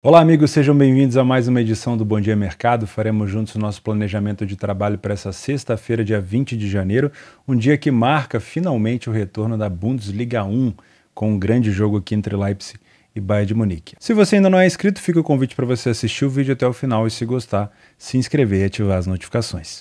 Olá, amigos, sejam bem-vindos a mais uma edição do Bom Dia Mercado. Faremos juntos o nosso planejamento de trabalho para essa sexta-feira, dia 20 de janeiro, um dia que marca finalmente o retorno da Bundesliga 1, com um grande jogo aqui entre Leipzig e Bayern de Munique. Se você ainda não é inscrito, fica o convite para você assistir o vídeo até o final e, se gostar, se inscrever e ativar as notificações.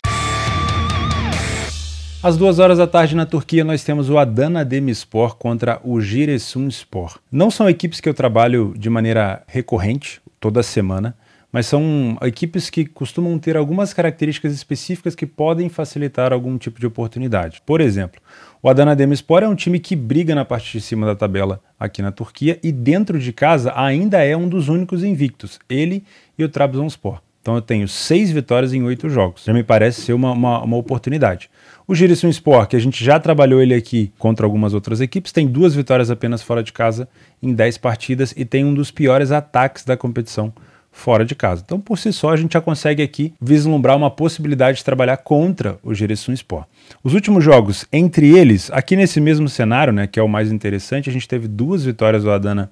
Às duas horas da tarde na Turquia nós temos o Adana Demirspor contra o Giresunspor. Não são equipes que eu trabalho de maneira recorrente, toda semana, mas são equipes que costumam ter algumas características específicas que podem facilitar algum tipo de oportunidade. Por exemplo, o Adana Demirspor é um time que briga na parte de cima da tabela aqui na Turquia e dentro de casa ainda é um dos únicos invictos, ele e o Trabzonspor. Então eu tenho seis vitórias em oito jogos. Já me parece ser uma, uma, uma oportunidade. O Giresun Sport, que a gente já trabalhou ele aqui contra algumas outras equipes, tem duas vitórias apenas fora de casa em 10 partidas e tem um dos piores ataques da competição fora de casa. Então, por si só, a gente já consegue aqui vislumbrar uma possibilidade de trabalhar contra o Giresun Sport. Os últimos jogos, entre eles, aqui nesse mesmo cenário, né, que é o mais interessante, a gente teve duas vitórias do Adana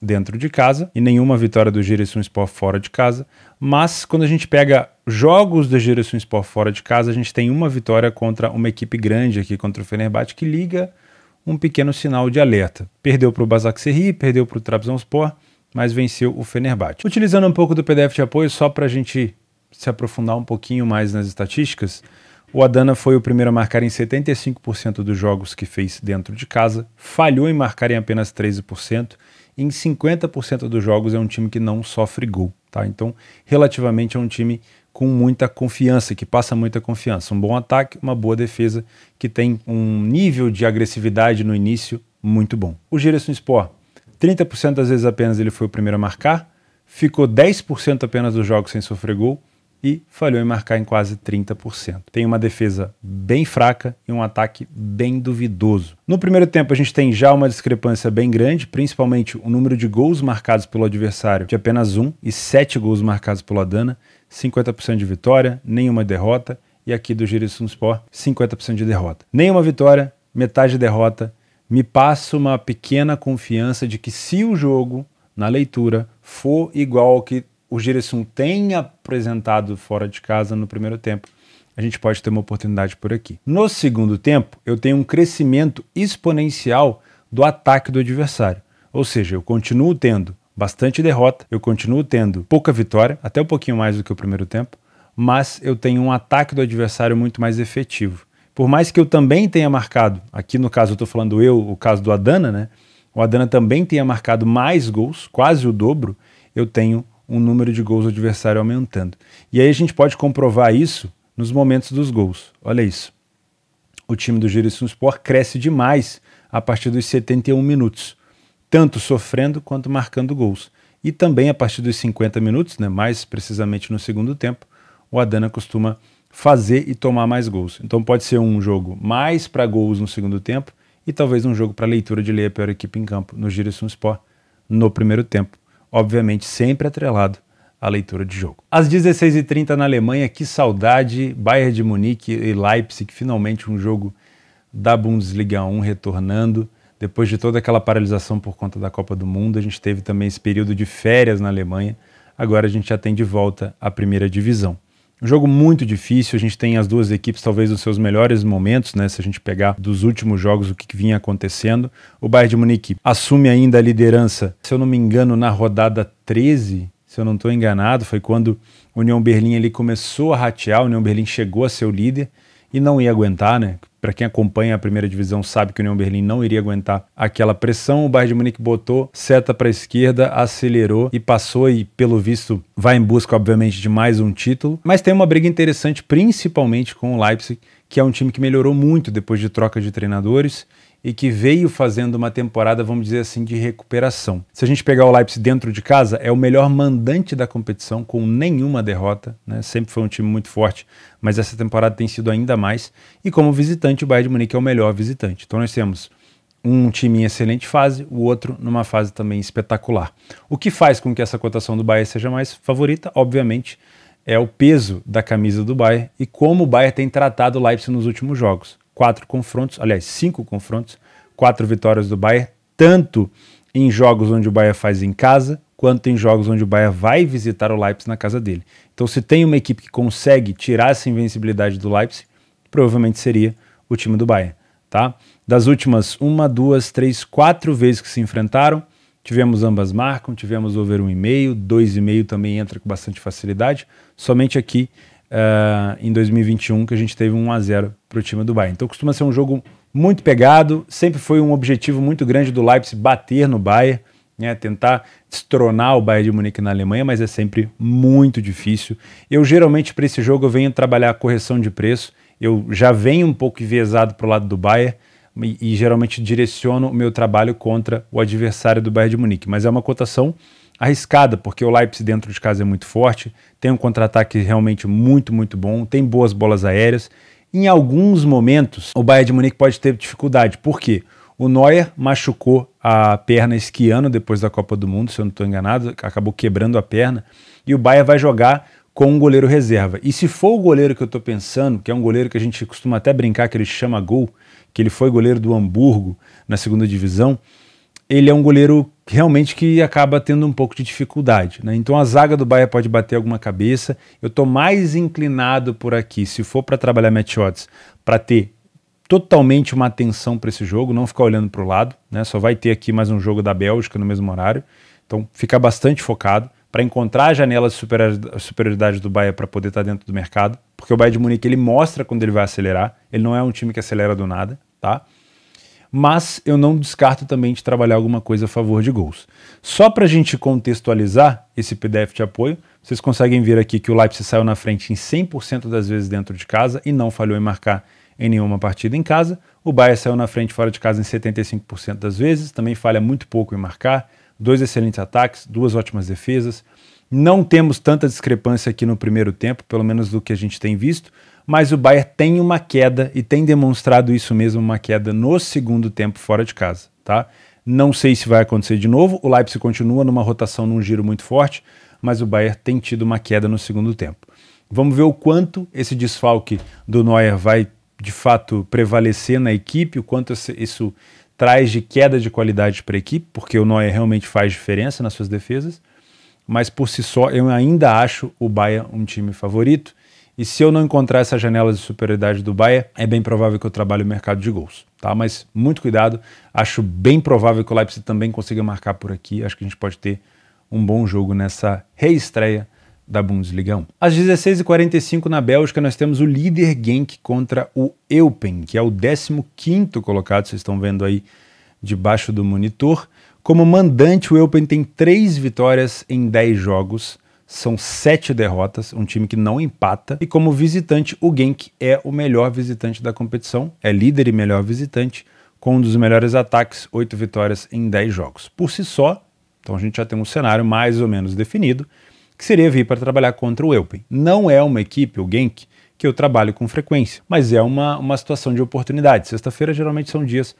dentro de casa e nenhuma vitória do Giresun Sport fora de casa. Mas quando a gente pega jogos das gerações por fora de casa, a gente tem uma vitória contra uma equipe grande aqui, contra o Fenerbahçe, que liga um pequeno sinal de alerta. Perdeu para o Basaksehir, perdeu para o Trabzonspor, mas venceu o Fenerbahçe. Utilizando um pouco do PDF de apoio, só para a gente se aprofundar um pouquinho mais nas estatísticas, o Adana foi o primeiro a marcar em 75% dos jogos que fez dentro de casa, falhou em marcar em apenas 13%, e em 50% dos jogos é um time que não sofre gol. Tá? Então, relativamente é um time com muita confiança, que passa muita confiança. Um bom ataque, uma boa defesa, que tem um nível de agressividade no início muito bom. O Gerson Sport, 30% das vezes apenas ele foi o primeiro a marcar, ficou 10% apenas dos jogos sem sofrer gol, e falhou em marcar em quase 30%. Tem uma defesa bem fraca e um ataque bem duvidoso. No primeiro tempo, a gente tem já uma discrepância bem grande, principalmente o número de gols marcados pelo adversário de apenas um e sete gols marcados pelo Adana, 50% de vitória, nenhuma derrota, e aqui do Giresunspor, 50% de derrota. Nenhuma vitória, metade de derrota, me passa uma pequena confiança de que se o jogo, na leitura, for igual ao que o Giresun tem apresentado fora de casa no primeiro tempo, a gente pode ter uma oportunidade por aqui. No segundo tempo, eu tenho um crescimento exponencial do ataque do adversário. Ou seja, eu continuo tendo bastante derrota, eu continuo tendo pouca vitória, até um pouquinho mais do que o primeiro tempo, mas eu tenho um ataque do adversário muito mais efetivo. Por mais que eu também tenha marcado, aqui no caso eu estou falando eu, o caso do Adana, né? O Adana também tenha marcado mais gols, quase o dobro, eu tenho o número de gols do adversário aumentando. E aí a gente pode comprovar isso nos momentos dos gols. Olha isso. O time do Giresunspor cresce demais a partir dos 71 minutos, tanto sofrendo quanto marcando gols. E também a partir dos 50 minutos, né, mais precisamente no segundo tempo, o Adana costuma fazer e tomar mais gols. Então pode ser um jogo mais para gols no segundo tempo e talvez um jogo para leitura de lei é a pior equipe em campo no Giresunspor no primeiro tempo obviamente sempre atrelado à leitura de jogo. Às 16h30 na Alemanha, que saudade, Bayern de Munique e Leipzig, finalmente um jogo da Bundesliga 1 retornando. Depois de toda aquela paralisação por conta da Copa do Mundo, a gente teve também esse período de férias na Alemanha. Agora a gente já tem de volta a primeira divisão. Um jogo muito difícil, a gente tem as duas equipes talvez nos seus melhores momentos, né? Se a gente pegar dos últimos jogos o que, que vinha acontecendo. O Bayern de Munique assume ainda a liderança, se eu não me engano, na rodada 13, se eu não estou enganado, foi quando a União Berlim ele começou a ratear, a União Berlim chegou a ser o líder e não ia aguentar, né? Para quem acompanha a primeira divisão sabe que o União Berlim não iria aguentar aquela pressão. O Bayern de Munique botou seta para a esquerda, acelerou e passou e pelo visto vai em busca obviamente de mais um título. Mas tem uma briga interessante principalmente com o Leipzig, que é um time que melhorou muito depois de troca de treinadores e que veio fazendo uma temporada, vamos dizer assim, de recuperação. Se a gente pegar o Leipzig dentro de casa, é o melhor mandante da competição, com nenhuma derrota. Né? Sempre foi um time muito forte, mas essa temporada tem sido ainda mais. E como visitante, o Bayern de Munique é o melhor visitante. Então nós temos um time em excelente fase, o outro numa fase também espetacular. O que faz com que essa cotação do Bayern seja mais favorita, obviamente, é o peso da camisa do Bayern e como o Bayern tem tratado o Leipzig nos últimos jogos quatro confrontos, aliás, cinco confrontos, quatro vitórias do Bayern, tanto em jogos onde o Bayern faz em casa, quanto em jogos onde o Bayern vai visitar o Leipzig na casa dele. Então, se tem uma equipe que consegue tirar essa invencibilidade do Leipzig, provavelmente seria o time do Bayern, tá? Das últimas uma, duas, três, quatro vezes que se enfrentaram, tivemos ambas marcam, tivemos over um e meio, dois e meio também entra com bastante facilidade. Somente aqui uh, em 2021, que a gente teve 1 a 0 para o time do Bayern. Então costuma ser um jogo muito pegado, sempre foi um objetivo muito grande do Leipzig bater no Bayern, né, tentar destronar o Bayern de Munique na Alemanha, mas é sempre muito difícil. Eu geralmente para esse jogo eu venho trabalhar a correção de preço, eu já venho um pouco enviesado para o lado do Bayern, e, e, geralmente direciono o meu trabalho contra o adversário do Bayern de Munique. Mas é uma cotação arriscada, porque o Leipzig dentro de casa é muito forte, tem um contra-ataque realmente muito, muito bom, tem boas bolas aéreas. Em alguns momentos, o Bayern de Munique pode ter dificuldade. Por quê? O Neuer machucou a perna esquiando depois da Copa do Mundo, se eu não estou enganado, acabou quebrando a perna. E o Bayern vai jogar com um goleiro reserva. E se for o goleiro que eu estou pensando, que é um goleiro que a gente costuma até brincar que ele chama gol, que ele foi goleiro do Hamburgo na segunda divisão, ele é um goleiro realmente que acaba tendo um pouco de dificuldade. Né? Então a zaga do Bahia pode bater alguma cabeça. Eu estou mais inclinado por aqui, se for para trabalhar match odds, para ter totalmente uma atenção para esse jogo, não ficar olhando para o lado. Né? Só vai ter aqui mais um jogo da Bélgica no mesmo horário. Então ficar bastante focado para encontrar a janela de superioridade do Bahia para poder estar tá dentro do mercado, porque o Bahia de Munique ele mostra quando ele vai acelerar, ele não é um time que acelera do nada, tá? mas eu não descarto também de trabalhar alguma coisa a favor de gols. Só para a gente contextualizar esse PDF de apoio, vocês conseguem ver aqui que o Leipzig saiu na frente em 100% das vezes dentro de casa e não falhou em marcar em nenhuma partida em casa. O Bayern saiu na frente fora de casa em 75% das vezes, também falha muito pouco em marcar. Dois excelentes ataques, duas ótimas defesas. Não temos tanta discrepância aqui no primeiro tempo, pelo menos do que a gente tem visto, mas o Bayern tem uma queda e tem demonstrado isso mesmo, uma queda no segundo tempo fora de casa, tá? Não sei se vai acontecer de novo, o Leipzig continua numa rotação, num giro muito forte, mas o Bayern tem tido uma queda no segundo tempo. Vamos ver o quanto esse desfalque do Neuer vai de fato prevalecer na equipe, o quanto isso traz de queda de qualidade para a equipe, porque o Neuer realmente faz diferença nas suas defesas, mas por si só eu ainda acho o Bayern um time favorito. E se eu não encontrar essa janela de superioridade do Bahia, é bem provável que eu trabalhe o mercado de gols. Tá? Mas muito cuidado, acho bem provável que o Leipzig também consiga marcar por aqui. Acho que a gente pode ter um bom jogo nessa reestreia da Bundesliga 1. Às 16h45 na Bélgica nós temos o líder Genk contra o Eupen, que é o 15º colocado, vocês estão vendo aí debaixo do monitor. Como mandante, o Eupen tem três vitórias em 10 jogos, são sete derrotas, um time que não empata. E como visitante, o Genk é o melhor visitante da competição, é líder e melhor visitante, com um dos melhores ataques, oito vitórias em dez jogos. Por si só, então a gente já tem um cenário mais ou menos definido, que seria vir para trabalhar contra o Eupen. Não é uma equipe, o Genk, que eu trabalho com frequência, mas é uma, uma situação de oportunidade. Sexta-feira geralmente são dias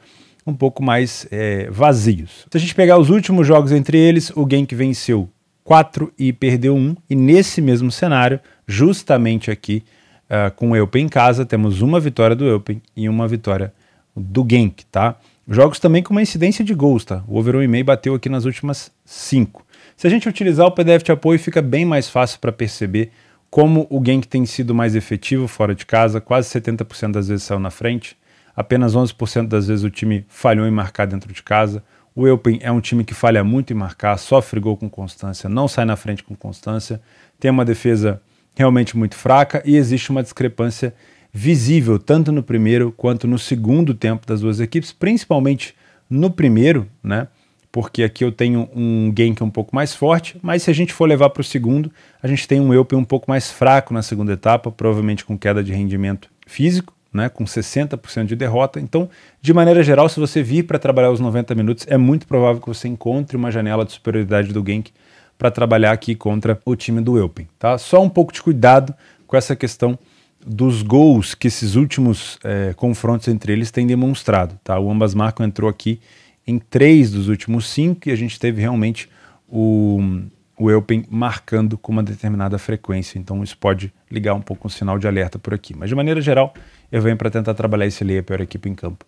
um pouco mais é, vazios. Se a gente pegar os últimos jogos entre eles, o Genk venceu 4 e perdeu 1. E nesse mesmo cenário, justamente aqui uh, com o Eupen em casa, temos uma vitória do Eupen e uma vitória do Genk, tá? Jogos também com uma incidência de gols, tá? O over 1,5 bateu aqui nas últimas 5. Se a gente utilizar o PDF de apoio, fica bem mais fácil para perceber como o Genk tem sido mais efetivo fora de casa, quase 70% das vezes saiu na frente, apenas 11% das vezes o time falhou em marcar dentro de casa. O Elpin é um time que falha muito em marcar, sofre gol com constância, não sai na frente com constância, tem uma defesa realmente muito fraca e existe uma discrepância visível tanto no primeiro quanto no segundo tempo das duas equipes, principalmente no primeiro, né? Porque aqui eu tenho um Genk é um pouco mais forte, mas se a gente for levar para o segundo, a gente tem um Elpin um pouco mais fraco na segunda etapa, provavelmente com queda de rendimento físico né, com 60% de derrota. Então, de maneira geral, se você vir para trabalhar os 90 minutos, é muito provável que você encontre uma janela de superioridade do Genk para trabalhar aqui contra o time do Elpin. Tá? Só um pouco de cuidado com essa questão dos gols que esses últimos é, confrontos entre eles têm demonstrado. Tá? O ambas marcam entrou aqui em três dos últimos cinco e a gente teve realmente o, o Elpen marcando com uma determinada frequência. Então isso pode ligar um pouco um sinal de alerta por aqui. Mas de maneira geral, eu venho para tentar trabalhar esse layer pior equipe em campo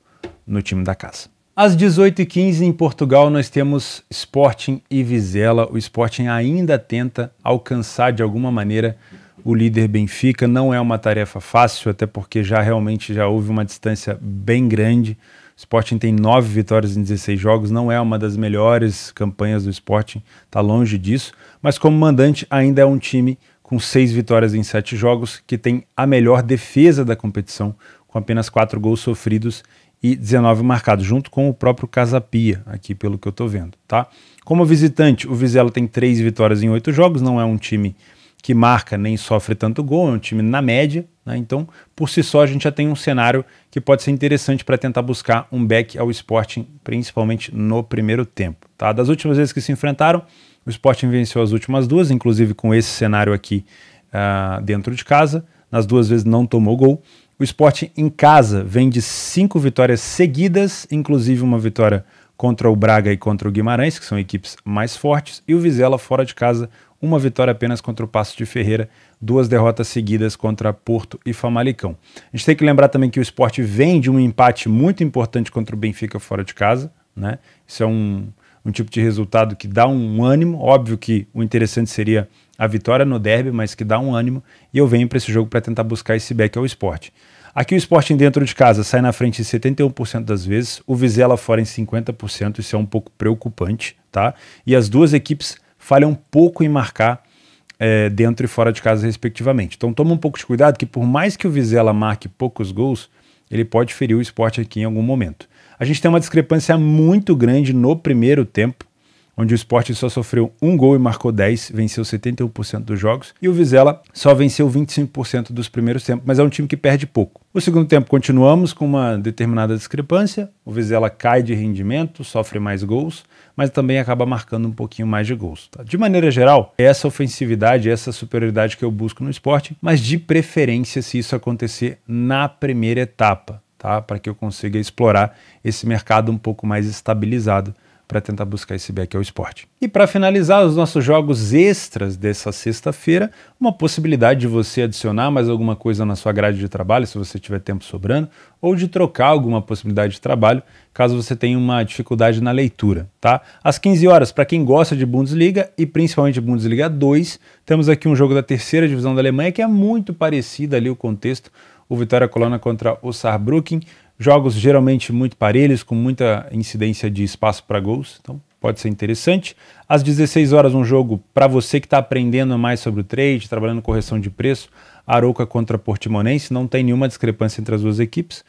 no time da casa. Às 18h15 em Portugal nós temos Sporting e Vizela. O Sporting ainda tenta alcançar de alguma maneira o líder Benfica. Não é uma tarefa fácil, até porque já realmente já houve uma distância bem grande. Sporting tem nove vitórias em 16 jogos, não é uma das melhores campanhas do Sporting, está longe disso, mas como mandante ainda é um time com seis vitórias em sete jogos, que tem a melhor defesa da competição, com apenas quatro gols sofridos e 19 marcados, junto com o próprio Casapia, aqui pelo que eu estou vendo, tá? Como visitante, o Vizela tem três vitórias em oito jogos, não é um time que marca nem sofre tanto gol, é um time na média. Né? Então, por si só, a gente já tem um cenário que pode ser interessante para tentar buscar um back ao Sporting, principalmente no primeiro tempo. Tá? Das últimas vezes que se enfrentaram, o Sporting venceu as últimas duas, inclusive com esse cenário aqui uh, dentro de casa. Nas duas vezes não tomou gol. O Sporting em casa vem de cinco vitórias seguidas, inclusive uma vitória contra o Braga e contra o Guimarães, que são equipes mais fortes, e o Vizela fora de casa, uma vitória apenas contra o Passo de Ferreira, duas derrotas seguidas contra Porto e Famalicão. A gente tem que lembrar também que o esporte vem de um empate muito importante contra o Benfica fora de casa. Né? Isso é um, um tipo de resultado que dá um ânimo. Óbvio que o interessante seria a vitória no derby, mas que dá um ânimo. E eu venho para esse jogo para tentar buscar esse back ao esporte. Aqui o Sporting dentro de casa sai na frente em 71% das vezes, o Vizela fora em 50%, isso é um pouco preocupante, tá? E as duas equipes falha um pouco em marcar é, dentro e fora de casa, respectivamente. Então toma um pouco de cuidado que, por mais que o Vizela marque poucos gols, ele pode ferir o esporte aqui em algum momento. A gente tem uma discrepância muito grande no primeiro tempo onde o esporte só sofreu um gol e marcou 10, venceu 71% dos jogos, e o Vizela só venceu 25% dos primeiros tempos, mas é um time que perde pouco. O segundo tempo continuamos com uma determinada discrepância, o Vizela cai de rendimento, sofre mais gols, mas também acaba marcando um pouquinho mais de gols. Tá? De maneira geral, é essa ofensividade, é essa superioridade que eu busco no esporte, mas de preferência se isso acontecer na primeira etapa, tá? para que eu consiga explorar esse mercado um pouco mais estabilizado para tentar buscar esse back ao esporte. E para finalizar os nossos jogos extras dessa sexta-feira, uma possibilidade de você adicionar mais alguma coisa na sua grade de trabalho, se você tiver tempo sobrando, ou de trocar alguma possibilidade de trabalho, caso você tenha uma dificuldade na leitura, tá? Às 15 horas, para quem gosta de Bundesliga e principalmente Bundesliga 2, temos aqui um jogo da terceira divisão da Alemanha que é muito parecido ali o contexto o Vitória Colônia contra o Saarbrücken. Jogos geralmente muito parelhos, com muita incidência de espaço para gols, então pode ser interessante. Às 16 horas, um jogo para você que está aprendendo mais sobre o trade, trabalhando correção de preço, Aroca contra Portimonense, não tem nenhuma discrepância entre as duas equipes,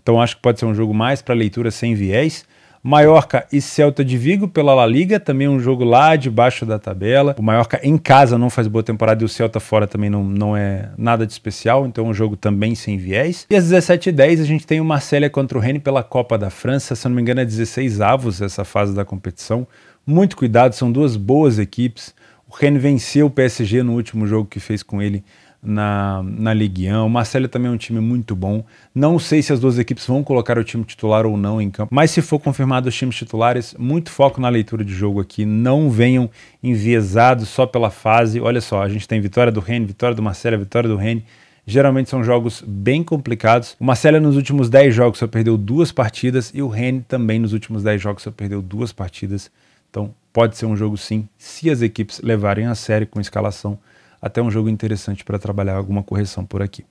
então acho que pode ser um jogo mais para leitura sem viés. Maiorca e Celta de Vigo pela La Liga, também um jogo lá debaixo da tabela. O Maiorca em casa não faz boa temporada e o Celta fora também não, não é nada de especial, então é um jogo também sem viés. E às 17h10 a gente tem o Marselha contra o Rennes pela Copa da França, se não me engano é 16 avos essa fase da competição. Muito cuidado, são duas boas equipes. O Rennes venceu o PSG no último jogo que fez com ele na, na Ligue 1. O Marcelo também é um time muito bom. Não sei se as duas equipes vão colocar o time titular ou não em campo, mas se for confirmado os times titulares, muito foco na leitura de jogo aqui. Não venham enviesados só pela fase. Olha só, a gente tem vitória do Rennes, vitória do Marcelo, vitória do Rennes. Geralmente são jogos bem complicados. O Marcelo é nos últimos 10 jogos só perdeu duas partidas e o Rennes também nos últimos 10 jogos só perdeu duas partidas. Então pode ser um jogo sim, se as equipes levarem a série com escalação até um jogo interessante para trabalhar alguma correção por aqui.